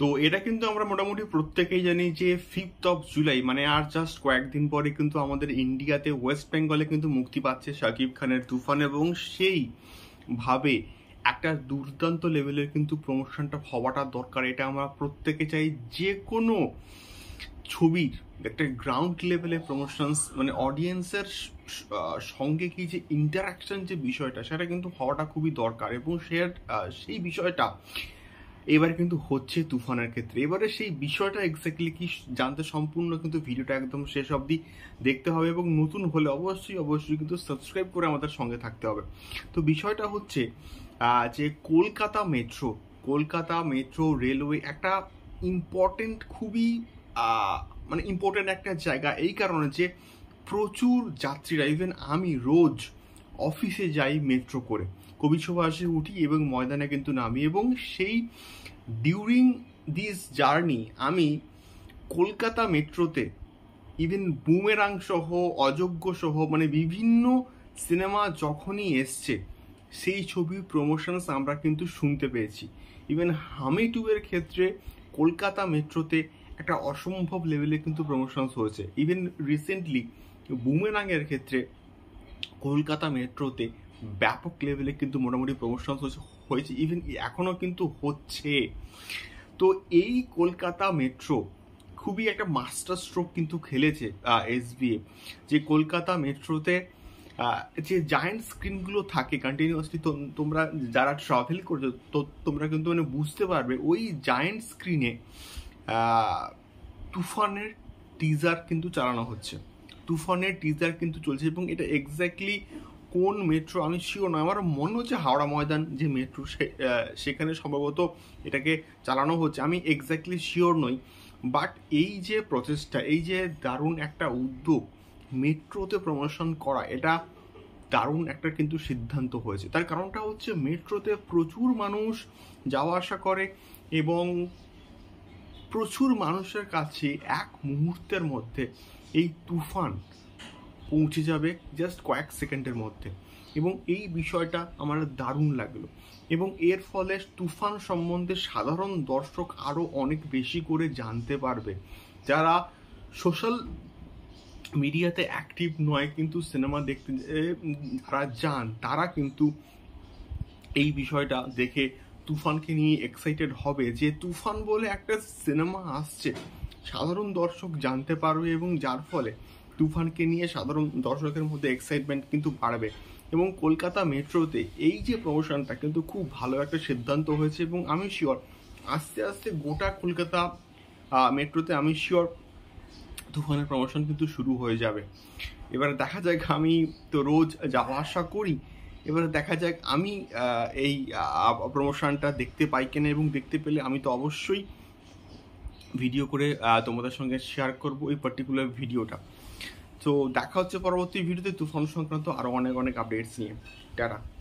তো এটা কিন্তু আমরা মোটামুটি প্রত্যেকেই জানি যে ফিফথ অফ জুলাই মানে আর জাস্ট কয়েকদিন পরে কিন্তু আমাদের ইন্ডিয়াতে ওয়েস্ট বেঙ্গলে কিন্তু মুক্তি পাচ্ছে শাকিব খানের তুফান এবং সেই ভাবে একটা দুর্দান্ত লেভেলের কিন্তু প্রমোশনটা হওয়াটা দরকার এটা আমরা প্রত্যেকে চাই যে কোনো ছবির একটা গ্রাউন্ড লেভেলে প্রমোশনস মানে অডিয়েন্সের সঙ্গে কি যে ইন্টারাকশন যে বিষয়টা সেটা কিন্তু হওয়াটা খুবই দরকার এবং সে সেই বিষয়টা এবার কিন্তু হচ্ছে তুফানের ক্ষেত্রে এবারে সেই বিষয়টা এক্স্যাক্টলি কি জানতে সম্পূর্ণ কিন্তু ভিডিওটা একদম শেষ অবধি দেখতে হবে এবং নতুন হলে অবশ্যই অবশ্যই কিন্তু সাবস্ক্রাইব করে আমাদের সঙ্গে থাকতে হবে তো বিষয়টা হচ্ছে যে Kolkata metro Kolkata metro railway একটা ইম্পর্টেন্ট খুবই মানে ইম্পর্টেন্ট একটা জায়গা এই কারণে যে প্রচুর যাত্রীরা ইভেন আমি রোজ অফিসে যাই মেট্রো করে কবি সুভাষে উঠি এবং ময়দানে কিন্তু নামি এবং সেই ডিউরিং দিস জার্নি আমি কলকাতা মেট্রোতে ইভেন বুমেরাং সহ অযোগ্য সহ মানে বিভিন্ন সিনেমা যখনই এসছে সেই ছবির প্রমোশনস আমরা কিন্তু শুনতে পেয়েছি ইভেন হামি টুবের ক্ষেত্রে কলকাতা মেট্রোতে একটা অসম্ভব লেভেলে কিন্তু প্রমোশনস হয়েছে ইভেন রিসেন্টলি বুমেরাংয়ের ক্ষেত্রে কলকাতা মেট্রোতে ব্যাপক লেভেলে কিন্তু মোটামুটি প্রমোশন হয়েছে ইভেন এখনও কিন্তু হচ্ছে তো এই কলকাতা মেট্রো খুবই একটা মাস্টার স্ট্রোক কিন্তু খেলেছে এসবিএ যে কলকাতা মেট্রোতে যে জায়েন্ট স্ক্রিনগুলো থাকে কন্টিনিউয়াসলি তোমরা যারা ট্রাভেল করছো তো তোমরা কিন্তু মানে বুঝতে পারবে ওই জায়েন্ট স্ক্রিনে তুফানের টিজার কিন্তু চালানো হচ্ছে তুফানের টিজার কিন্তু চলছে এবং এটা এক্স্যাক্টলি কোন মেট্রো আমি শিওর না আমার মনে হচ্ছে হাওড়া ময়দান যে মেট্রো সেখানে সম্ভবত এটাকে চালানো হচ্ছে আমি এক্স্যাক্টলি শিওর নই বাট এই যে প্রচেষ্টা এই যে দারুণ একটা উদ্যোগ মেট্রোতে প্রমোশন করা এটা দারুণ একটা কিন্তু সিদ্ধান্ত হয়েছে তার কারণটা হচ্ছে মেট্রোতে প্রচুর মানুষ যাওয়া আসা করে এবং প্রচুর মানুষের কাছে এক মুহূর্তের মধ্যে এই তুফান পৌঁছে যাবে জাস্ট কয়েক সেকেন্ডের মধ্যে এবং এই বিষয়টা আমার দারুণ লাগলো এবং এর ফলে তুফান সম্বন্ধে সাধারণ দর্শক আরও অনেক বেশি করে জানতে পারবে যারা সোশ্যাল মিডিয়াতে অ্যাক্টিভ নয় কিন্তু সিনেমা দেখতে যারা যান তারা কিন্তু এই বিষয়টা দেখে তুফানকে নিয়ে এক্সাইটেড হবে যে তুফান বলে একটা সিনেমা আসছে সাধারণ দর্শক জানতে পারবে এবং যার ফলে তুফানকে নিয়ে সাধারণ দর্শকের মধ্যে এক্সাইটমেন্ট কিন্তু বাড়বে এবং কলকাতা মেট্রোতে এই যে প্রমোশনটা কিন্তু খুব ভালো একটা সিদ্ধান্ত হয়েছে এবং আমি শিওর আস্তে আস্তে গোটা কলকাতা মেট্রোতে আমি শিওর তুফানের প্রমোশন কিন্তু শুরু হয়ে যাবে এবার দেখা যাক আমি তো রোজ যাওয়া আসা করি এবারে দেখা যাক আমি এই প্রমোশনটা দেখতে পাই কিনা এবং দেখতে পেলে আমি তো অবশ্যই ভিডিও করে তোমাদের সঙ্গে শেয়ার করব এই পার্টিকুলার ভিডিওটা তো দেখা হচ্ছে পরবর্তী ভিডিওতে তুফান সংক্রান্ত আরও অনেক অনেক আপডেটস নিয়ে টাটা